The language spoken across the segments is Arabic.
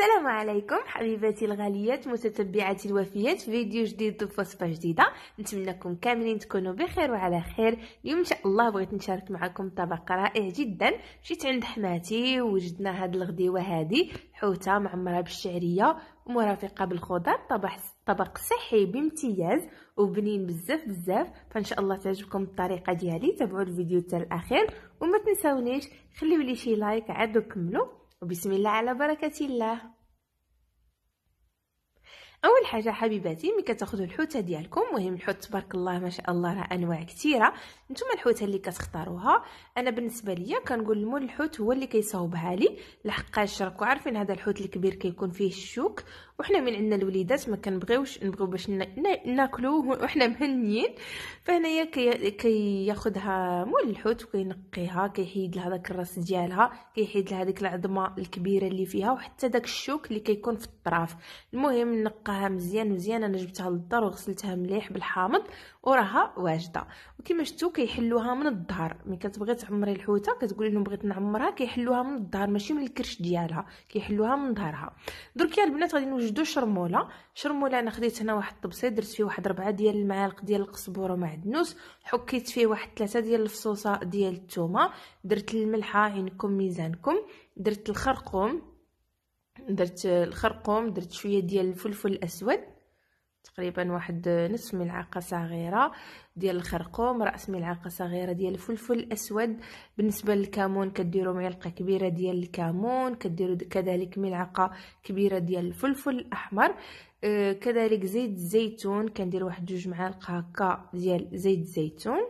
السلام عليكم حبيباتي الغاليات متتبعاتي الوفيات فيديو جديد وصفه جديده نتمنىكم كاملين تكونوا بخير وعلى خير اليوم ان شاء الله بغيت نشارك معكم طبق رائع جدا مشيت عند حماتي وجدنا هاد الغديوه هادي حوته معمره بالشعريه ومرافقه بالخضر طبق طبق صحي بامتياز وبنين بزاف بزاف فان شاء الله تعجبكم الطريقه ديالي تابعوا الفيديو حتى الاخير وما تنساونيش خليولي شي لايك عاد كملوا وبسم الله على بركة الله اول حاجه حبيباتي ملي كتاخذوا الحوته ديالكم مهم الحوت تبارك الله ما شاء الله راه انواع كثيره نتوما الحوته اللي كتختاروها انا بالنسبه ليا كنقول المول الحوت هو اللي كيصاوبها لي لحقاش راكو عارفين هذا الحوت الكبير كيكون فيه الشوك وحنا من عندنا الوليدات ما كنبغيوش نبغيو باش ناكلوه وحنا مهنيين فهنايا كياخذها كي مول الحوت وكينقيها كيحيد لها داك الراس ديالها كيحيد لها ديك العظمه الكبيره اللي فيها وحتى داك الشوك اللي كيكون في الطراف المهم نقى نقاها مزيان مزيان انا جبتها للدار وغسلتها مليح بالحامض وراها واجده وكما شفتوا كيحلوها من الظهر ملي كتبغي تعمري الحوته كتقولي لهم بغيت نعمرها كيحلوها من الظهر ماشي من الكرش ديالها كيحلوها من ظهرها درك يا البنات غادي نوجدوا شرموله شرموله انا خديت هنا واحد الطبسي درت فيه واحد ربعة ديال المعالق ديال القزبور ومعدنوس حكيت فيه واحد ثلاثة ديال الفصوصه ديال الثومه درت الملحه عينكم ميزانكم درت الخرقوم درت الخرقوم درت شويه ديال الفلفل الاسود تقريبا واحد نصف ملعقه صغيره ديال الخرقوم راس ملعقه صغيره ديال الفلفل الاسود بالنسبه للكمون كديروا معلقه كبيره ديال الكمون كديروا كذلك ملعقه كبيره ديال الفلفل الاحمر آه، كذلك زيت الزيتون كندير واحد جوج معالق هكا ديال زيت الزيتون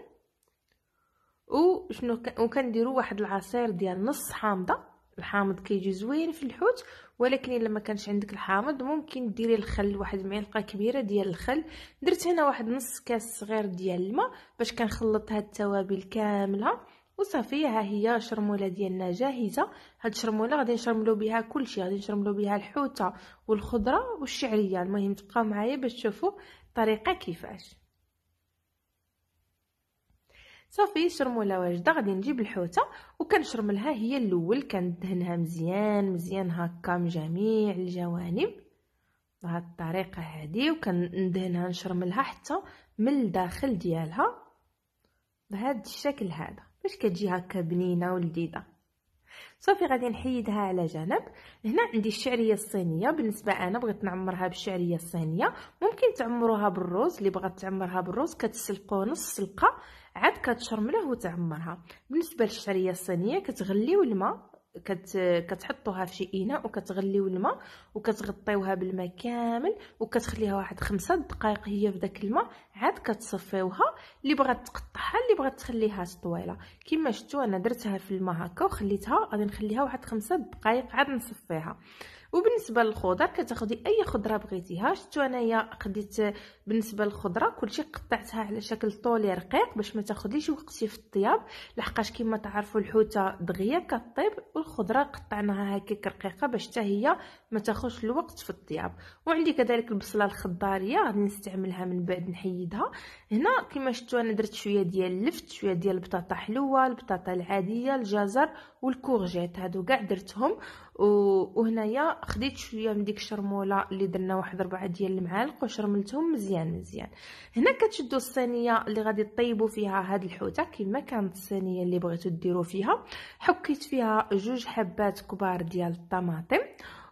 وشنو وكنديروا واحد العصير ديال نص حامضه الحامض كيجي زوين في الحوت ولكن الا ما كانش عندك الحامض ممكن ديري الخل واحد معلقه كبيره ديال الخل درت هنا واحد نص كاس صغير ديال الماء باش كنخلط هاد التوابل كامله وصافي ها هي الشرموله ديالنا جاهزه هاد الشرموله غادي نشرملو بها كلشي غادي نشرملو بها الحوته والخضره والشعريه المهم تبقاو معايا باش تشوفوا الطريقه كيفاش صافي شرمولة واجدة غادي نجيب الحوتة وكنشرملها هي الاول كندهنها مزيان مزيان هكا من جميع الجوانب بهاد الطريقة هادي وكندهنها نشرملها حتى من الداخل ديالها بهاد الشكل هذا باش كتجي هكا بنينة ولذيذة صافي غادي نحيدها على جنب هنا عندي الشعريه الصينيه بالنسبه انا بغيت نعمرها بالشعريه الصينيه ممكن تعمروها بالروز اللي بغات تعمرها بالروز كتسلقو نص سلقه عاد كتشرمله وتعمرها بالنسبه للشعريه الصينيه كتغليو الماء كت... كتحطوها في شي اناء وكتغليو الماء وكتغطيوها بالماء كامل وكتخليها واحد خمسة دقائق هي في داك الماء عاد كتصفيوها اللي بغات تقطعها اللي بغات تخليها طويله كما شفتوا انا درتها في الماء هكا وخليتها غادي نخليها واحد خمسة دقائق عاد نصفيها وبالنسبه للخضر كتاخدي اي خضره بغيتيها شفتوا انايا خديت بالنسبه للخضره كلشي قطعتها على شكل طولي رقيق باش ما تاخذليش وقتي في الطياب لحقاش كما تعرفوا الحوته دغيا كطيب والخضره قطعناها هكاك رقيقه باش حتى هي ما تاخذش الوقت في الطياب وعندي كذلك البصله الخضاريه غادي نستعملها من بعد نحيد جيده هنا كما شفتوا انا درت شويه ديال اللفت شويه ديال البطاطا حلوه البطاطا العاديه الجزر والكورجيت هادو كاع درتهم وهنايا خديت شويه من ديك الشرموله اللي درنا واحد ربعه ديال المعالق وشرملتهم مزيان مزيان هنا كتشدوا الصينيه اللي غادي طيبوا فيها هاد الحوته كما كانت الصينيه اللي بغيتو ديروا فيها حكيت فيها جوج حبات كبار ديال الطماطم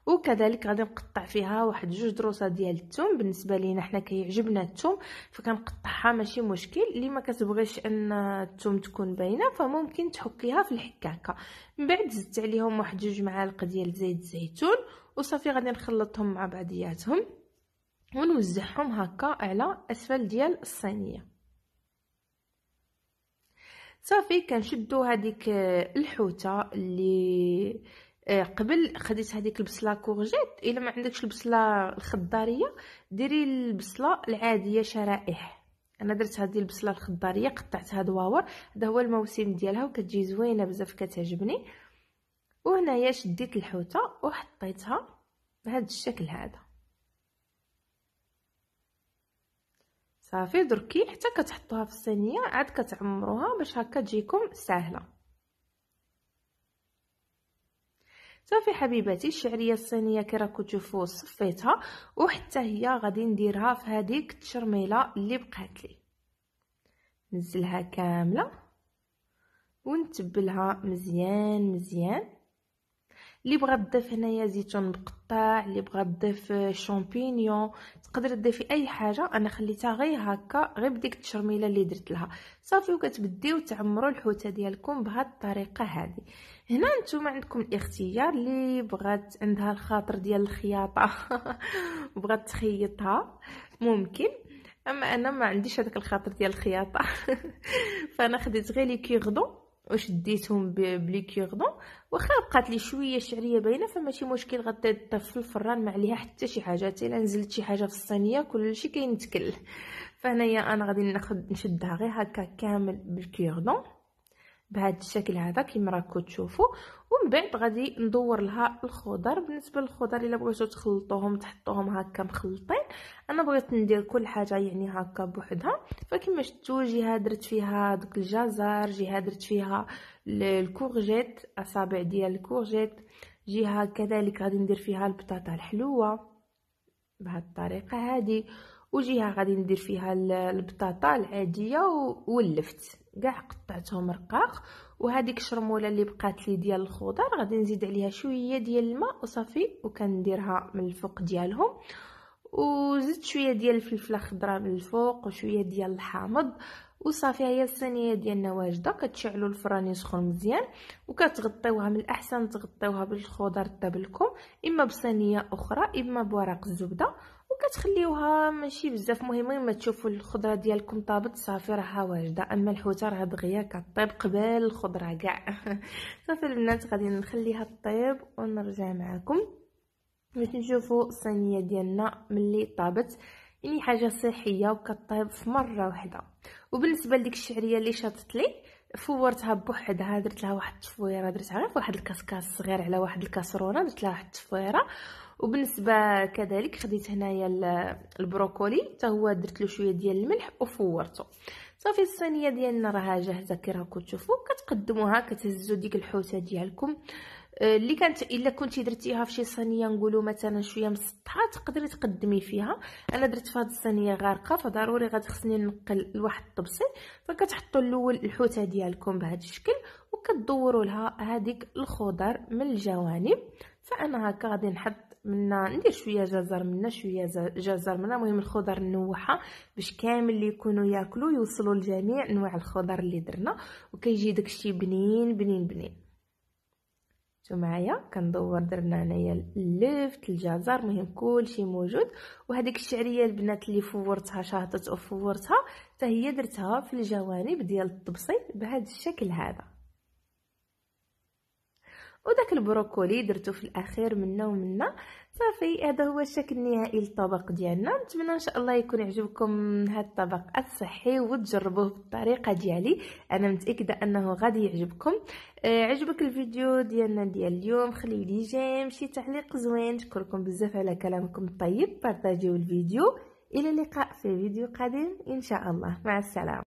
وكذلك غادي نقطع فيها واحد جوج دروسه ديال الثوم بالنسبه لينا حنا كيعجبنا الثوم فكنقطعها ماشي مشكل اللي ما كتبغيش ان الثوم تكون باينه فممكن تحكيها في الحكاكه من بعد زدت عليهم واحد جوج معالق ديال زيت الزيتون وصافي غادي نخلطهم مع بعضياتهم ونوزعهم هكا على اسفل ديال الصينيه صافي كنشدو هذيك الحوته اللي آه، قبل خديت هذيك البصله كورجيت الا ما عندكش البصله الخضاريه ديري البصله العاديه شرائح انا درت هذه البصله الخضاريه قطعتها دواور هذا هو الموسم ديالها وكتجي زوينه بزاف كتعجبني وهنايا شديت الحوته وحطيتها بهذا الشكل هذا صافي دركي حتى كتحطوها في الصينيه عاد كتعمروها باش هكا تجيكم ساهله صافي حبيباتي الشعريه الصينيه كي راكم تشوفوا صفيتها وحتى هي غادي نديرها في هذيك الترميله اللي بقات لي نزلها كامله ونتبلها مزيان مزيان اللي بغا تضيف هنايا زيتون مقطع اللي بغا تضيف شامبينيون تقدر تضيفي اي حاجه انا خليتها غير هكا غير بديك التشرميله اللي درت لها صافي وكتبديو تعمروا الحوته ديالكم بهاد الطريقه هذه هنا نتوما عندكم الاختيار اللي بغات عندها الخاطر ديال الخياطه بغات تخيطها ممكن اما انا ما عنديش هذاك الخاطر ديال الخياطه فانا خديت غير لي كيغدو وشديتهم بلي كيغدون واخا بقات لي شويه الشعريه باينه فماشي مشكل غتطيب في الفران ما عليها حتى شي حاجه حتى الا نزلت شي حاجه في الصينيه كلشي كينتكل فهنايا انا غادي ناخد نشدها غير هكا كامل بالكيغدون بهذا الشكل هذا كما راكم تشوفوا ومن بعد غادي ندور لها الخضر بالنسبه للخضر الا بغيتو تخلطوهم تحطوهم هكا مخلطين انا بغيت ندير كل حاجه يعني هكا بوحدها فكما شفتوا جهه درت فيها دوك الجزر جهه درت فيها الكورجيت اصابع ديال الكورجيت جهه كذلك غادي ندير فيها البطاطا الحلوه بهذه الطريقه هذه وجهه غادي ندير فيها البطاطا العاديه واللفت كاع قطعتهم رقاق وهذيك الشرموله اللي بقات لي ديال الخضر غادي نزيد عليها شويه ديال الماء وصافي وكنديرها من الفوق ديالهم وزدت شويه ديال الفلفله خضراء من الفوق وشويه ديال الحامض وصافي هي الصينيه ديالنا واجده كتشعلوا الفران يسخن مزيان وكتغطيوها من الاحسن تغطيوها بالخضر طابلكم اما بصينيه اخرى اما بورق الزبده وكتخليوها ماشي بزاف مهمه ما تشوفوا الخضره ديالكم طابت صافي راها واجده اما الحوته راه دغيا كطيب قبل الخضره كاع صافي البنات غادي نخليها طيب ونرجع معكم باش نشوفوا الصينيه ديالنا ملي طابت يعني حاجه صحيه وكطيب في مره واحده وبالنسبه لديك الشعريه اللي شاطت لي فورتها بوحدها درت لها واحد التفويره درت عليها واحد الكسكاس صغير على واحد الكاسرونه درت لها واحد التفويره وبالنسبه كذلك خديت هنايا البروكولي حتى هو درت له شويه ديال الملح وفورته صافي الصينيه ديالنا راها جاهزه كي راكم تشوفوا كتقدموها كتهزوا ديك الحوته ديالكم آه، اللي كانت الا كنتي درتيها في شي صينيه نقولوا مثلا شويه مسطحه تقدري تقدمي فيها انا درت في هذه الصينيه غارقه فضروري غتخصني نقل لواحد الطبسي فكتحطوا الاول الحوته ديالكم بهذا الشكل وكتدوروا لها هذيك الخضر من الجوانب فانا هكا غادي نحط منا ندير شويه جزر منا شويه جزر منا المهم الخضر نوحها باش كامل اللي يكونوا ياكلوا يوصلوا لجميع انواع الخضر اللي درنا وكيجي داكشي بنين بنين بنين شو معايا كندور درنا هنايا اللفت الجزر المهم كلشي موجود وهذيك الشعريه البنات اللي فورتها شاهطت وفورتها حتى هي درتها في الجوانب ديال الطبسي بهذا الشكل هذا وداك البروكولي درتو في الاخير منا ومنا صافي هذا هو الشكل النهائي للطبق ديالنا نتمنى ان شاء الله يكون عجبكم هذا الطبق الصحي وتجربوه بالطريقه ديالي انا متاكده انه غادي يعجبكم آه عجبك الفيديو ديالنا ديال اليوم خلي لي جيم شي تعليق زوين نشكركم بزاف على كلامكم الطيب بارطاجيو الفيديو الى اللقاء في فيديو قادم ان شاء الله مع السلامه